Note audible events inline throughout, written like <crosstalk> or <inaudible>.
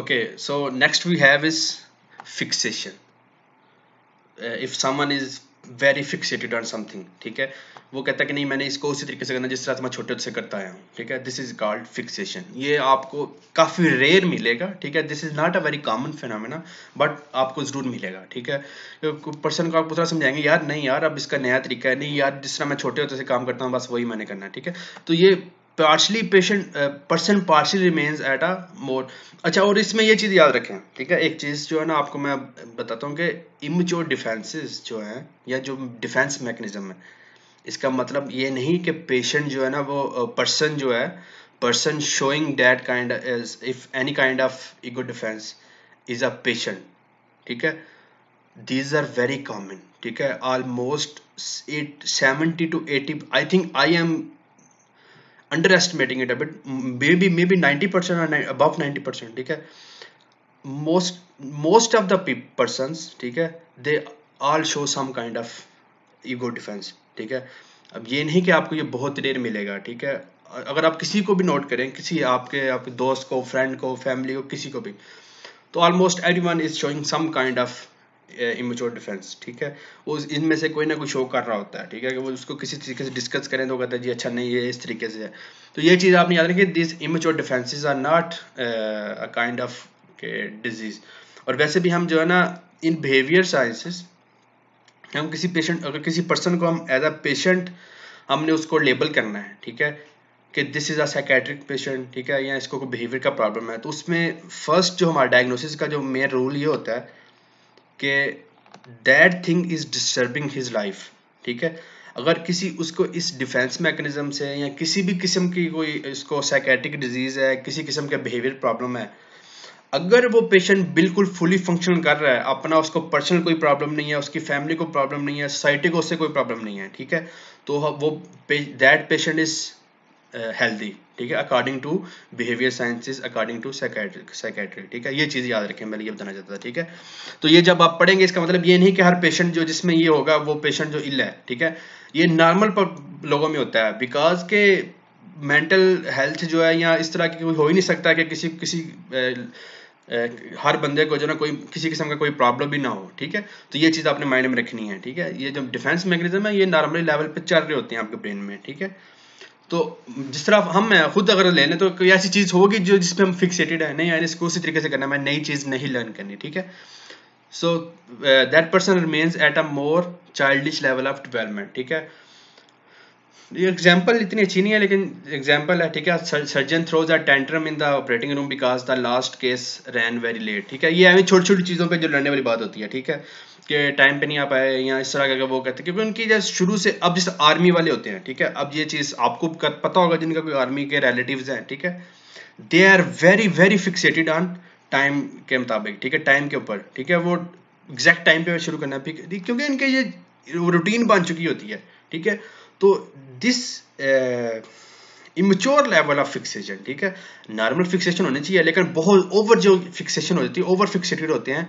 okay so next we have is fixation uh, if someone is very fixated on something ठीक है वो कहता है कि नहीं मैंने इसको उसी तरीके से करना जिस तरह से मैं छोटे से करता आया हूँ ठीक है दिस इज कॉल्ड फिक्सेशन ये आपको काफ़ी रेयर मिलेगा ठीक है this is not a very common phenomena but आपको ज़रूर मिलेगा ठीक है पर्सन को आप उस समझाएंगे यार नहीं यार अब इसका नया तरीका है नहीं यार जिस तरह मैं छोटे होते से काम करता हूँ बस वही मैंने करना है ठीक है तो ये partially patient person partially remains at a more अच्छा और इसमें यह चीज़ याद रखें ठीक है एक चीज़ जो है ना आपको मैं बताता हूँ कि इमच्योर डिफेंसेस जो हैं या जो डिफेंस मैकेनिज्म है इसका मतलब ये नहीं कि पेशेंट जो है ना वो पर्सन uh, जो है person showing that kind if any kind of ego defence is a patient ठीक है दीज आर वेरी कॉमन ठीक है almost at seventy to eighty I think I am underestimating it a bit maybe maybe ninety percent above ninety percent ठीक है most most of the person ठीक है they all show some kind of ego defence ठीक है अब ये नहीं कि आपको ये बहुत रेयर मिलेगा ठीक है अगर आप किसी को भी नोट करें किसी आपके आपके दोस्त को फ्रेंड को फैमिली को किसी को भी तो almost every everyone is showing some kind of immature uh, defence ठीक है वो इनमें से कोई ना कोई शो कर रहा होता है ठीक है कि वो उसको किसी तरीके से डिस्कस करें तो कहता है जी अच्छा नहीं ये इस तरीके से है तो ये चीज़ आपने याद रखी this immature defences are not a kind of disease और वैसे भी हम जो है ना इन बिहेवियर साइंसिस हम किसी पेशेंट अगर किसी पर्सन को हम एज अ पेशेंट हमने उसको लेबल करना है ठीक है कि this is a psychiatric patient ठीक है या इसको कोई बिहेवियर का प्रॉब्लम है तो उसमें फर्स्ट जो हमारा डायग्नोसिस का जो मेन रोल ये होता है कि that thing is disturbing his life ठीक है अगर किसी उसको इस डिफेंस मैकेनिज्म से या किसी भी किस्म की कोई इसको साइकेटिक डिजीज़ है किसी किस्म का बिहेवियर प्रॉब्लम है अगर वो पेशेंट बिल्कुल फुली फंक्शन कर रहा है अपना उसको पर्सनल कोई प्रॉब्लम नहीं है उसकी फैमिली को प्रॉब्लम नहीं है सोसाइटी को उससे कोई प्रॉब्लम नहीं है ठीक है तो वो that patient is healthy uh, ठीक है according to behaviour sciences according to psychiatry ठीक है ये चीज़ याद रखें मैंने ये बताना चाहता था ठीक है तो ये जब आप पढ़ेंगे इसका मतलब ये नहीं कि हर पेशेंट जो जिसमें ये होगा वो पेशेंट जो इल है ठीक है ये नॉर्मल लोगों में होता है बिकॉज के मेंटल हेल्थ जो है या इस तरह की कोई हो ही नहीं सकता कि किसी किसी ए, uh, uh, हर बंदे को जो ना कोई किसी किस्म का कोई प्रॉब्लम भी ना हो ठीक है तो ये चीज़ आपने माइंड में रखनी है ठीक है ये जो डिफेंस मैकेनिज्म है ये नॉर्मली लेवल पे चल रहे होते हैं आपके ब्रेन में ठीक है तो जिस तरह हम खुद अगर ले लें तो कोई ऐसी चीज़ होगी जो जिसपे हम फिक्सेटेड है नहीं यार इसको उसी तरीके से करना मैं नई चीज़ नहीं लर्न करनी ठीक है so that person remains at a more childish level of development ठीक है ये एग्जाम्पल इतनी अच्छी नहीं है लेकिन एग्जाम्पल है ठीक है surgeon throws a tantrum in the operating room because the last case ran very late ठीक है ये छोटी छोटी चीज़ों पर जो लड़ने वाली बात होती है ठीक है के टाइम पे नहीं आ पाए या इस तरह का वो कहते क्योंकि उनकी जैसे शुरू से अब जैसे आर्मी वाले होते हैं ठीक है अब ये चीज़ आपको पता होगा जिनका कोई आर्मी के रिलेटिव हैं ठीक है they are very very fixated on time के मुताबिक ठीक है टाइम के ऊपर ठीक है वो एग्जैक्ट टाइम पे शुरू करना क्योंकि इनके ये रूटीन बन चुकी होती है ठीक है तो this immature level of fixation ठीक है नॉर्मल फिक्सेशन होनी चाहिए लेकिन बहुत ओवर जो फिक्सेशन हो जाती है ओवर फिक्सेटेड होते हैं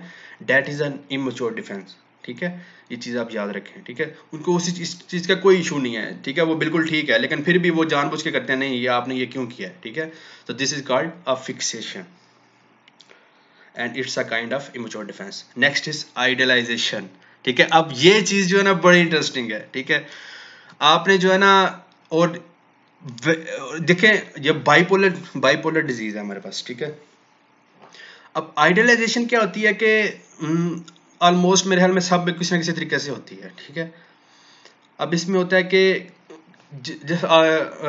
that is an immature defence ठीक है ये चीज़ आप याद रखें ठीक है उनको उस इस चीज़ का कोई इशू नहीं है ठीक है वो बिल्कुल ठीक है लेकिन फिर भी वो जानबूझ के करते हैं नहीं ये आपने ये क्यों किया ठीक है तो this is called a fixation and it's a kind of immature defence next is idealisation ठीक है अब ये चीज़ जो है ना बड़ी इंटरेस्टिंग है ठीक है आपने जो है ना और देखें ये बाइपोलर बाइपोलर डिजीज है हमारे पास ठीक है अब आइडियलाइजेशन क्या होती है कि ऑलमोस्ट हम्म, मेरे ख्याल में सब किसी ना किसी तरीके से होती है ठीक है अब इसमें होता है कि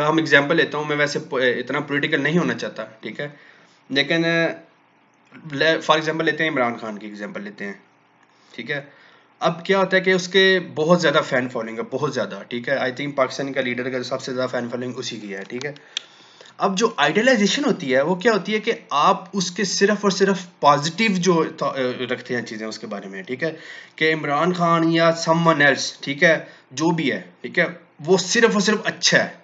हम एग्जांपल लेता हूँ मैं वैसे इतना पॉलिटिकल नहीं होना चाहता ठीक है लेकिन फॉर एग्जांपल लेते हैं इमरान खान की एग्जांपल लेते हैं ठीक है अब क्या होता है कि उसके बहुत ज़्यादा फ़ैन फॉलोइंग है बहुत ज़्यादा ठीक है आई थिंक पाकिस्तान का लीडर का सबसे ज़्यादा फ़ैन फॉलोइंग उसी की है ठीक है अब जो आइडियलाइजेशन होती है वो क्या होती है कि आप उसके सिर्फ और सिर्फ पॉजिटिव जो रखते हैं चीज़ें उसके बारे में ठीक है कि इमरान खान या समवन एल्स ठीक है जो भी है ठीक है वो सिर्फ और सिर्फ अच्छा है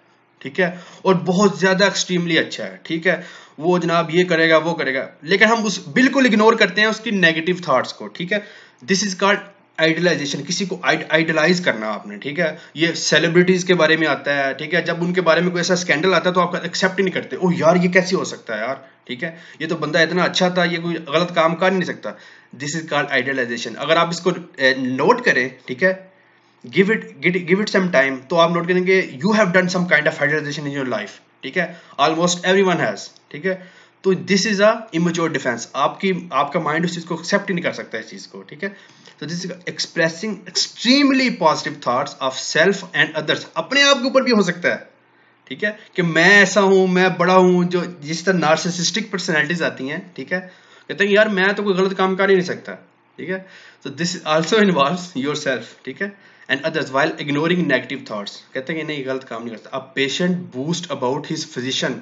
ठीक है और बहुत ज़्यादा एक्सट्रीमली अच्छा है ठीक है वो जनाब ये करेगा वो करेगा लेकिन हम उस बिल्कुल इग्नोर करते हैं उसकी नेगेटिव थाट्स को ठीक है दिस इज कॉल्ड आइडलाइजेशन किसी को आइडलाइज करना आपने ठीक है ये सेलिब्रिटीज के बारे में आता है ठीक है जब उनके बारे में कोई ऐसा स्कैंडल आता है तो आप एक्सेप्ट नहीं करते ओ यार ये कैसे हो सकता है यार ठीक है ये तो बंदा इतना अच्छा था ये कोई गलत काम कर नहीं सकता दिस इज कॉल्ड आइडलाइजेशन अगर आप इसको नोट करें ठीक है give it give it some time तो आप नोट करेंगे you have done some kind of idealisation in your life ठीक है ऑलमोस्ट एवरी वन हैज ठीक है तो this is a immature defence आपकी आपका माइंड उस चीज़ को एक्सेप्ट ही नहीं कर सकता इस चीज़ को ठीक है तो this is expressing extremely positive thoughts of self and others अपने आप के ऊपर भी हो सकता है ठीक है कि मैं ऐसा हूं मैं बड़ा हूं जो जिस तरह नार्सिसिस्टिक पर्सनैलिटीज आती हैं ठीक है कहते हैं यार मैं तो कोई गलत काम कर ही नहीं सकता ठीक है तो this also involve yourself ठीक है and others while ignoring negative thoughts कहते हैं कि नहीं गलत काम नहीं करता a patient boast about his physician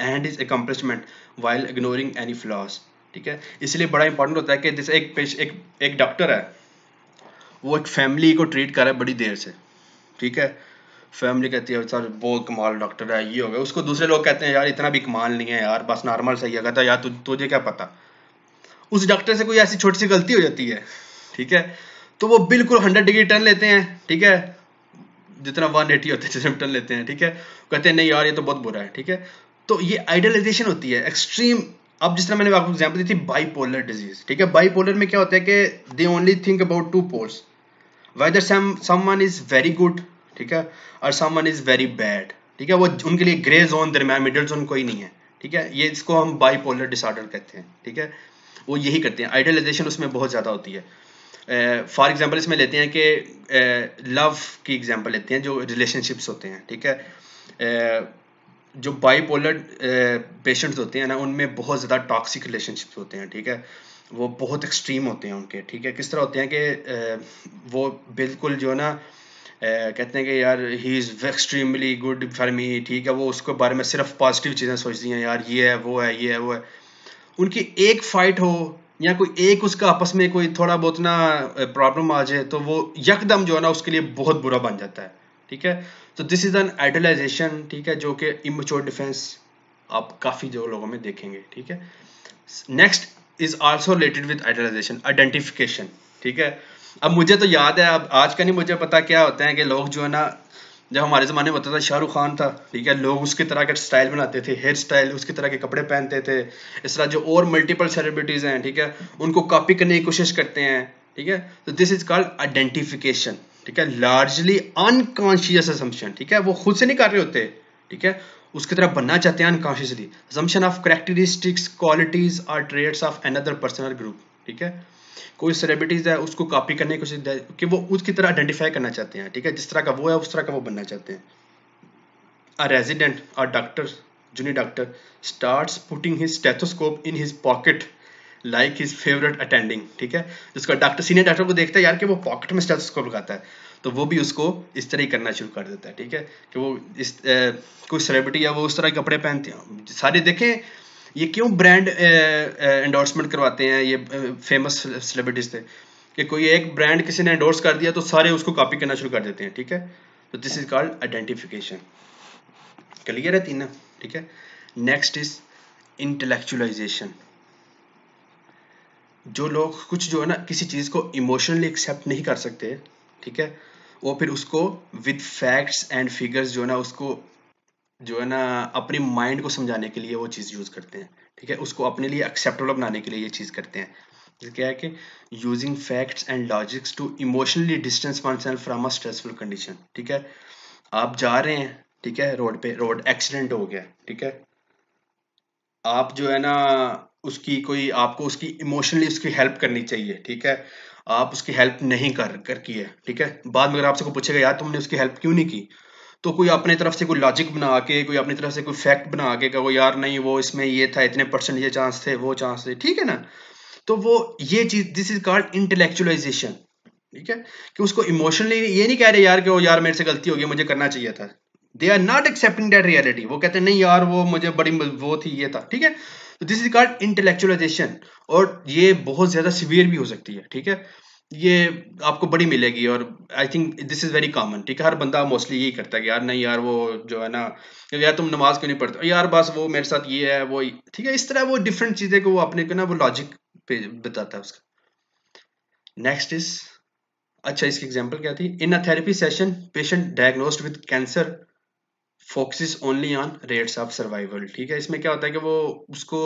and is accomplishment while ignoring any flaws ठीक है इसलिए बड़ा इंपॉर्टेंट होता है कि जैसे एक पेश एक एक डॉक्टर है वो एक फैमिली को ट्रीट कर रहा है बड़ी देर से ठीक है फैमिली कहती है सर बहुत कमाल डॉक्टर है ये हो गया उसको दूसरे लोग कहते हैं यार इतना भी कमाल नहीं है यार बस नॉर्मल सही है कहता यार तु, तुझे क्या पता उस डॉक्टर से कोई ऐसी छोटी सी गलती हो जाती है ठीक है तो वो बिल्कुल हंड्रेड डिग्री टर्न लेते हैं ठीक है जितना वन एटी होते हैं जैसे टर्न लेते हैं ठीक है कहते हैं नहीं यार ये तो बहुत बुरा है ठीक है तो ये आइडियलाइजेशन होती है एक्सट्रीम अब जिस तरह मैंने आपको एग्जाम्पल दी थी बाईपोलर डिजीज ठीक है बाईपोलर में क्या होता है कि they only think about two poles whether someone is very good ठीक है और समवन इज वेरी बैड ठीक है वो उनके लिए ग्रे जोन दरमियान मिडल जोन कोई नहीं है ठीक है ये इसको हम बाईपोलर डिसऑर्डर कहते हैं ठीक है वो यही करते हैं आइडियलाइजेशन उसमें बहुत ज़्यादा होती है फॉर uh, एग्जाम्पल इसमें लेते हैं कि लव uh, की एग्जाम्पल लेते हैं जो रिलेशनशिप्स होते हैं ठीक है uh, जो बाईपोलर पेशेंट्स होते हैं ना उनमें बहुत ज़्यादा टॉक्सिक रिलेशनशिप्स होते हैं ठीक है वो बहुत एक्सट्रीम होते हैं उनके ठीक है किस तरह होते हैं कि वो बिल्कुल जो है ना कहते हैं कि यार he is extremely good for me ठीक है वो उसके बारे में सिर्फ पॉजिटिव चीज़ें सोचती हैं यार ये है वो है ये है वो है उनकी एक फ़ाइट हो या कोई एक उसका आपस में कोई थोड़ा बहुत ना प्रॉब्लम आ जाए तो वो यकदम जो है ना उसके लिए बहुत बुरा बन जाता है ठीक है तो दिस इज एन एडलाइजेशन ठीक है जो कि इमचोर डिफेंस आप काफ़ी जो लोगों में देखेंगे ठीक है next is also related with idealisation identification ठीक है अब मुझे तो याद है अब आज का नहीं मुझे पता क्या होता है कि लोग जो है ना जब हमारे ज़माने में होता था शाहरुख खान था ठीक है लोग उसकी तरह का स्टाइल बनाते थे हेयर स्टाइल उसकी तरह के कपड़े पहनते थे इस तरह जो और मल्टीपल सेलिब्रिटीज़ हैं ठीक है उनको कॉपी करने की कोशिश करते हैं ठीक है तो दिस इज कॉल्ड आइडेंटिफिकेशन ठीक है लार्जली अनकॉन्शियस असम्पशन ठीक है वो खुद से नहीं कर रहे होते ठीक है उसकी तरह बनना चाहते हैं unconsciously assumption of characteristics qualities और traits of another personal group ठीक है कोई सेलिब्रिटीज है उसको कॉपी करने की कोशिश कि वो उसकी तरह आइडेंटिफाई करना चाहते हैं ठीक है जिस तरह का वो है उस तरह का वो बनना चाहते हैं अ रेजिडेंट और doctor junior doctor start putting his stethoscope in his pocket like his favourite attending ठीक है जिसका डॉक्टर सीनियर डॉक्टर को देखता है यार कि वो पॉकेट में स्टेथोस्कोप लगाता है तो वो भी उसको इस तरह ही करना शुरू कर देता है ठीक है कि वो इस कोई सेलिब्रिटी या वो उस तरह के कपड़े पहनते हैं सारे देखें ये क्यों ब्रांड एंडोर्समेंट करवाते हैं ये फेमस सेलिब्रिटीज थे कि कोई एक ब्रांड किसी ने एंडोर्स कर दिया तो सारे उसको कॉपी करना शुरू कर देते हैं ठीक है तो this is called identification clear है तीन ठीक है नेक्स्ट इज इंटेलेक्चुअलाइजेशन जो लोग कुछ जो है ना किसी चीज़ को इमोशनली एक्सेप्ट नहीं कर सकते ठीक है वो फिर उसको विद फैक्ट्स एंड फिगर्स जो है ना उसको जो है ना अपने माइंड को समझाने के लिए वो चीज़ यूज़ करते हैं ठीक है उसको अपने लिए एक्सेप्टेबल बनाने के लिए ये चीज़ करते हैं क्या है कि using facts and logics to emotionally distance oneself from a stressful condition ठीक है आप जा रहे हैं ठीक है रोड पे रोड एक्सीडेंट हो गया ठीक है आप जो है ना उसकी कोई आपको उसकी इमोशनली उसकी हेल्प करनी चाहिए ठीक है आप उसकी हेल्प नहीं कर कर की है ठीक है बाद में अगर आपसे कोई पूछेगा यार तुमने उसकी हेल्प क्यों नहीं की तो कोई अपने तरफ से कोई लॉजिक बना के कोई अपनी तरफ से कोई फैक्ट बना के कहो यार नहीं वो इसमें ये था इतने परसेंट ये चांस थे वो चांस थे ठीक है ना तो वो ये चीज दिस इज कॉल्ड इंटेलेक्चुअलाइजेशन ठीक है कि उसको इमोशनली ये नहीं कह रहे यार कि वो यार मेरे से गलती हो गई मुझे करना चाहिए था they are not accepting that reality वो कहते हैं नहीं यार वो मुझे बड़ी वो थी ये था ठीक है तो दिस इज कॉल्ड इंटेलेक्चुअलाइजेशन और ये बहुत ज़्यादा सिवियर भी हो सकती है ठीक है ये आपको बड़ी मिलेगी और I think this is very common ठीक है हर बंदा मोस्टली यही करता है कि यार नहीं यार वो जो है ना यार तुम नमाज क्यों नहीं पढ़ते यार बस वो मेरे साथ ये है वो ठीक है इस तरह वो डिफरेंट चीज़ें को वो अपने को ना वो लॉजिक पे बताता है उसका नेक्स्ट इज अच्छा इसकी एग्जाम्पल क्या थी in a therapy session patient diagnosed with cancer focuses only on rates of survival ठीक है इसमें क्या होता है कि वो उसको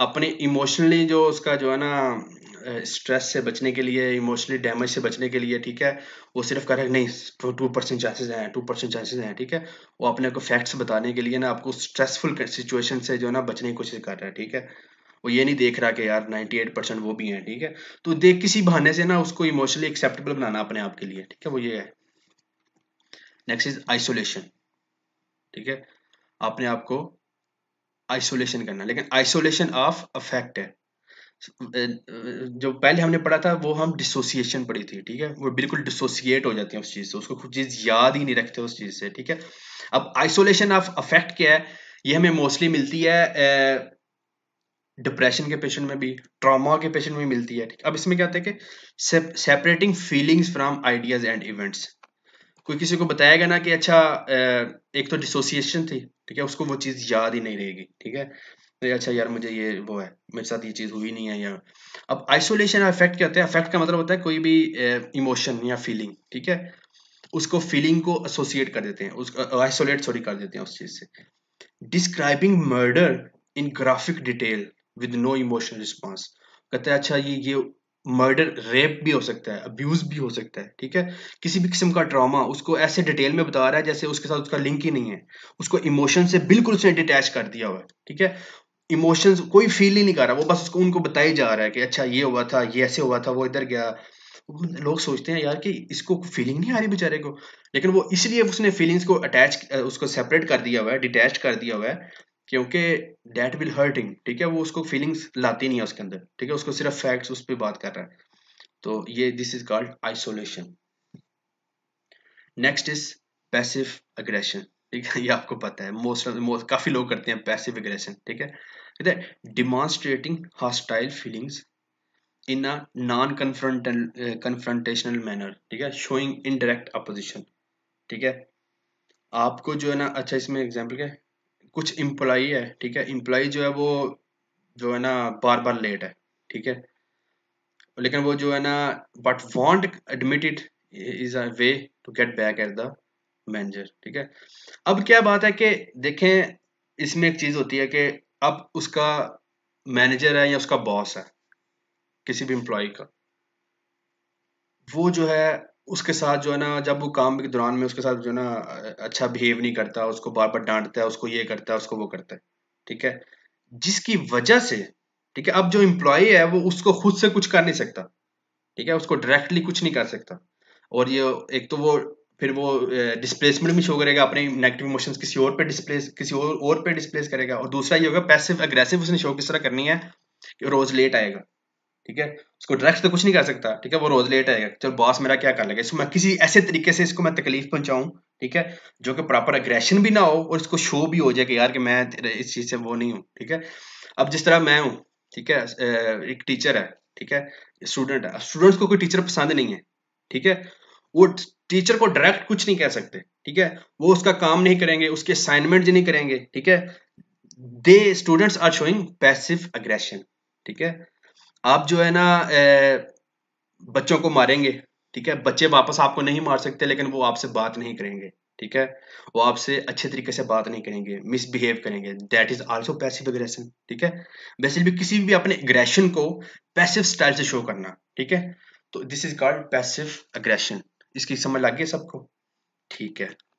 अपने इमोशनली जो उसका जो है ना स्ट्रेस से बचने के लिए इमोशनली डैमेज से बचने के लिए ठीक है वो सिर्फ कह रहे नहीं टू टू परसेंट चांसेज हैं टू परसेंट चांसेज हैं ठीक है वो अपने को फैक्ट्स बताने के लिए ना आपको स्ट्रेसफुल सिचुएशन से जो है ना बचने की कोशिश कर रहा है ठीक है वो ये नहीं देख रहा कि यार एट परसेंट वो भी हैं ठीक है तो देख किसी बहाने से ना उसको इमोशनली एक्सेप्टेबल बनाना अपने आप के लिए ठीक है वो ये है नेक्स्ट इज आइसोलेशन ठीक है आपने आपको आइसोलेशन करना लेकिन आइसोलेशन ऑफ अफेक्ट है जो पहले हमने पढ़ा था वो हम डिसोसिएशन पढ़ी थी ठीक है वो बिल्कुल डिसोसिएट हो जाती है उस चीज़ से उसको कुछ चीज़ याद ही नहीं रखते उस चीज़ से ठीक है अब आइसोलेशन ऑफ अफेक्ट क्या है ये हमें मोस्टली मिलती है डिप्रेशन के पेशेंट में भी ट्रॉमा के पेशेंट में मिलती है ठीक अब इसमें क्या होता है कि separating feelings from ideas and events कोई किसी को बताएगा ना कि अच्छा एक तो डिसोसिएशन थी ठीक है उसको वो चीज़ याद ही नहीं रहेगी ठीक है अच्छा यार मुझे ये वो है मेरे साथ ये चीज़ हुई नहीं है या अब आइसोलेशन अफेक्ट होता है अफेक्ट का मतलब होता है कोई भी इमोशन या फीलिंग ठीक है उसको फीलिंग को एसोसिएट कर देते हैं उसको आइसोलेट सॉरी कर देते हैं उस चीज़ से describing murder in graphic detail with no emotional response कहते हैं अच्छा ये ये मर्डर रेप भी हो सकता है अब्यूज भी हो सकता है ठीक है किसी भी किस्म का ट्रॉमा उसको ऐसे डिटेल में बता रहा है जैसे उसके साथ उसका लिंक ही नहीं है उसको इमोशन से बिल्कुल उसने डिटैच कर दिया हुआ है ठीक है इमोशंस कोई फील ही नहीं कर रहा वो बस उसको उनको बताया जा रहा है कि अच्छा ये हुआ था ये ऐसे हुआ था वो इधर गया लोग सोचते हैं यार कि इसको फीलिंग नहीं आ रही बेचारे को लेकिन वो इसलिए उसने फीलिंग्स को अटैच उसको सेपरेट कर दिया हुआ है डिटैच कर दिया हुआ है क्योंकि डेट विल हर्टिंग ठीक है वो उसको फीलिंग्स लाती नहीं है उसके अंदर ठीक है उसको सिर्फ फैक्ट्स उस पर बात कर रहा है तो ये this is called isolation next is passive aggression ठीक है <laughs> ये आपको पता है मोस्ट मोस्ट काफी लोग करते हैं पैसिव अग्रेशन ठीक है demonstrating hostile feelings in a non confrontational manner ठीक है शोइंग इनडायरेक्ट अपोजिशन ठीक है आपको जो है ना अच्छा इसमें एग्जाम्पल क्या कुछ इम्प्लॉई है ठीक है इम्प्लॉई जो है वो जो है ना बार बार लेट है ठीक है लेकिन वो जो है ना but won't admitted is a way to get back at the manager ठीक है अब क्या बात है कि देखें इसमें एक चीज़ होती है कि अब उसका मैनेजर है या उसका बॉस है किसी भी एम्प्लॉय का वो जो है उसके साथ जो है ना जब वो काम के दौरान में उसके साथ जो है ना अच्छा बिहेव नहीं करता उसको बार बार डांटता है उसको ये करता है उसको वो करता है ठीक है जिसकी वजह से ठीक है अब जो इम्प्लॉय है वो उसको खुद से कुछ कर नहीं सकता ठीक है उसको डायरेक्टली कुछ नहीं कर सकता और ये एक तो वो फिर वो डिस्प्लेसमेंट भी शो करेगा अपने नेगेटिव इमोशंस किसी और पे डिस्प्लेस किसी और और पे डिस्प्लेस करेगा और दूसरा ये होगा पैसिव अग्रेसिव उसने शो किस तरह करनी है कि रोज लेट आएगा ठीक है उसको ड्रग्स तो कुछ नहीं कर सकता ठीक है वो रोज लेट आएगा चल बॉस मेरा क्या कर लेगा इसको मैं किसी ऐसे तरीके से इसको मैं तकलीफ पहुंचाऊं ठीक है जो कि प्रॉपर अग्रेशन भी ना हो और इसको शो भी हो जाए कि यार कि मैं इस चीज से वो नहीं हूँ ठीक है अब जिस तरह मैं हूँ ठीक है एक टीचर है ठीक है स्टूडेंट है स्टूडेंट्स को कोई टीचर पसंद नहीं है ठीक है वो टीचर को डायरेक्ट कुछ नहीं कह सकते ठीक है वो उसका काम नहीं करेंगे उसके असाइनमेंट नहीं करेंगे ठीक है they students are showing passive aggression ठीक है आप जो है ना ए, बच्चों को मारेंगे ठीक है बच्चे वापस आपको नहीं मार सकते लेकिन वो आपसे बात नहीं करेंगे ठीक है वो आपसे अच्छे तरीके से बात नहीं करेंगे मिसबिहेव करेंगे that is also passive aggression ठीक है वैसे भी किसी भी अपने एग्रेशन को पैसिव स्टाइल से शो करना ठीक है तो this is called passive aggression इसकी समझ लग गई सबको ठीक है